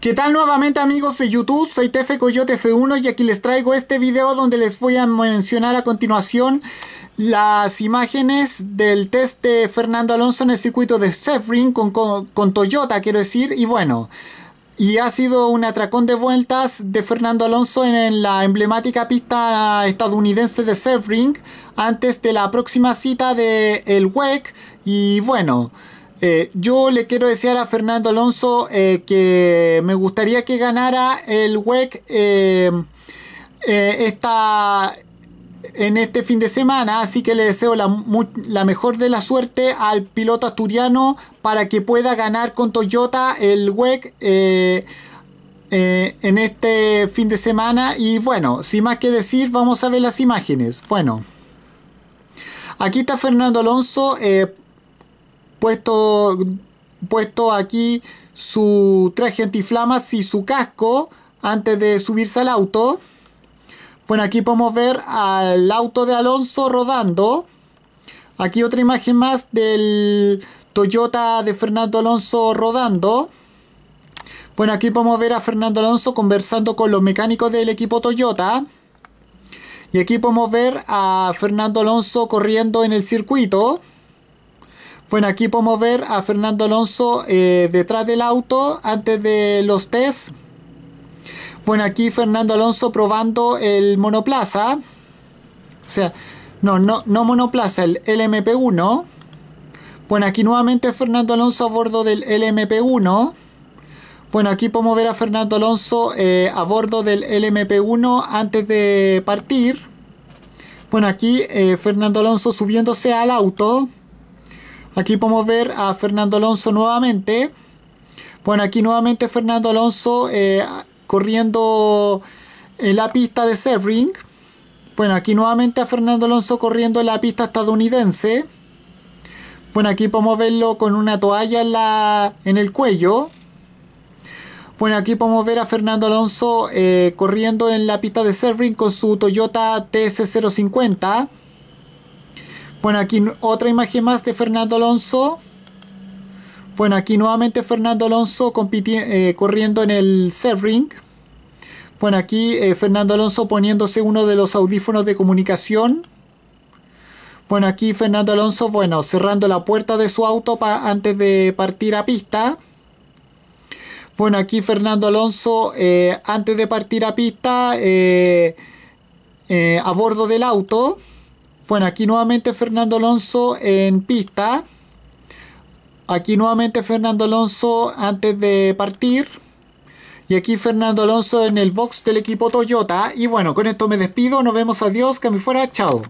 ¿Qué tal nuevamente amigos de YouTube? Soy Tefe Coyote F1 y aquí les traigo este video donde les voy a mencionar a continuación las imágenes del test de Fernando Alonso en el circuito de Sebring con, Toyota quiero decir y bueno... Y ha sido un atracón de vueltas de Fernando Alonso en la emblemática pista estadounidense de Sebring antes de la próxima cita del el WEC. Y bueno, eh, yo le quiero desear a Fernando Alonso eh, que me gustaría que ganara el WEC eh, en este fin de semana, así que le deseo la, la, mejor de la suerte al piloto asturiano para que pueda ganar con Toyota el WEC. en este fin de semana y bueno, sin más que decir, vamos a ver las imágenes. Bueno, aquí está Fernando Alonso puesto, puesto aquí su traje antiflamas y su casco antes de subirse al auto. Bueno, aquí podemos ver al auto de Alonso rodando. Aquí otra imagen más del Toyota de Fernando Alonso rodando. Bueno, aquí podemos ver a Fernando Alonso conversando con los mecánicos del equipo Toyota. Y aquí podemos ver a Fernando Alonso corriendo en el circuito. Bueno, aquí podemos ver a Fernando Alonso eh, detrás del auto antes de los test. Bueno, aquí Fernando Alonso probando el monoplaza. O sea, no, no, no monoplaza, el LMP1. Bueno, aquí nuevamente Fernando Alonso a bordo del LMP1. Bueno, aquí podemos ver a Fernando Alonso eh, a bordo del LMP1 antes de partir. Bueno, aquí eh, Fernando Alonso subiéndose al auto. Aquí podemos ver a Fernando Alonso nuevamente. Bueno, aquí nuevamente Fernando Alonso eh, corriendo en la pista de Sebring. Bueno, aquí nuevamente a Fernando Alonso corriendo en la pista estadounidense. Bueno, aquí podemos verlo con una toalla en, la, en el cuello. Bueno, aquí podemos ver a Fernando Alonso eh, corriendo en la pista de Sebring con su Toyota TS050. Bueno, aquí otra imagen más de Fernando Alonso. Bueno, aquí nuevamente Fernando Alonso eh, corriendo en el sevring. Bueno, aquí eh, Fernando Alonso poniéndose uno de los audífonos de comunicación. Bueno, aquí Fernando Alonso, bueno, cerrando la puerta de su auto antes de partir a pista. Bueno, aquí Fernando Alonso, eh, antes de partir a pista, a bordo del auto. Bueno, aquí nuevamente Fernando Alonso en pista. Aquí nuevamente Fernando Alonso antes de partir. Y aquí Fernando Alonso en el box del equipo Toyota. Y bueno, con esto me despido. Nos vemos. Adiós. Que me fuera. Chao.